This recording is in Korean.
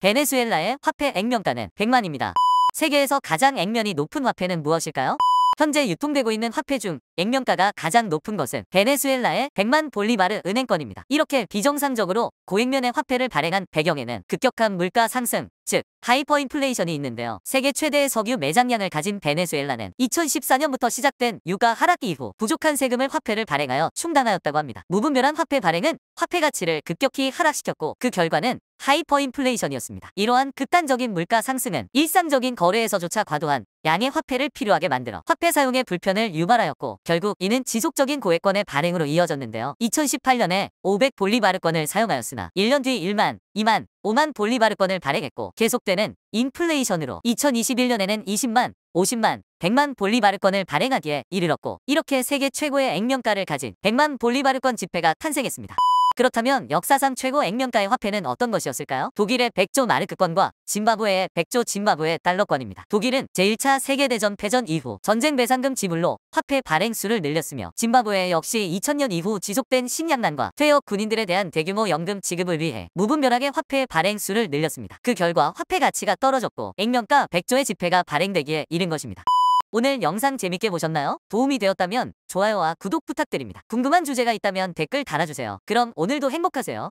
베네수엘라의 화폐 액면가는 100만입니다. 세계에서 가장 액면이 높은 화폐는 무엇일까요? 현재 유통되고 있는 화폐 중 액면가가 가장 높은 것은 베네수엘라의 100만 볼리바르 은행권입니다. 이렇게 비정상적으로 고액면의 화폐를 발행한 배경에는 급격한 물가 상승, 즉 하이퍼인플레이션이 있는데요. 세계 최대의 석유 매장량을 가진 베네수엘라는 2014년부터 시작된 유가 하락기 이후 부족한 세금을 화폐를 발행하여 충당하였다고 합니다. 무분별한 화폐 발행은 화폐 가치를 급격히 하락시켰고 그 결과는 하이퍼인플레이션이었습니다. 이러한 극단적인 물가 상승은 일상적인 거래에서조차 과도한 양의 화폐를 필요하게 만들어 화폐 사용의 불편을 유발하였고 결국 이는 지속적인 고액권의 발행으로 이어졌는데요. 2018년에 500 볼리바르권을 사용하였으나 1년 뒤 1만, 2만, 5만 볼리바르권을 발행했고 계속되는 인플레이션으로 2021년에는 20만, 50만, 100만 볼리바르권을 발행하기에 이르렀고 이렇게 세계 최고의 액면가를 가진 100만 볼리바르권 지폐가 탄생했습니다. 그렇다면 역사상 최고 액면가의 화폐는 어떤 것이었을까요? 독일의 100조 마르크권과 짐바브웨의 100조 짐바브웨 달러권입니다. 독일은 제1차 세계대전 패전 이후 전쟁 배상금 지불로 화폐 발행 수를 늘렸으며 짐바브웨 역시 2000년 이후 지속된 식량난과 퇴역 군인들에 대한 대규모 연금 지급을 위해 무분별하게 화폐 발행 수를 늘렸습니다. 그 결과 화폐 가치가 떨어졌고 액면가 100조의 지폐가 발행되기에 이른 것입니다. 오늘 영상 재밌게 보셨나요? 도움이 되었다면 좋아요와 구독 부탁드립니다. 궁금한 주제가 있다면 댓글 달아주세요. 그럼 오늘도 행복하세요.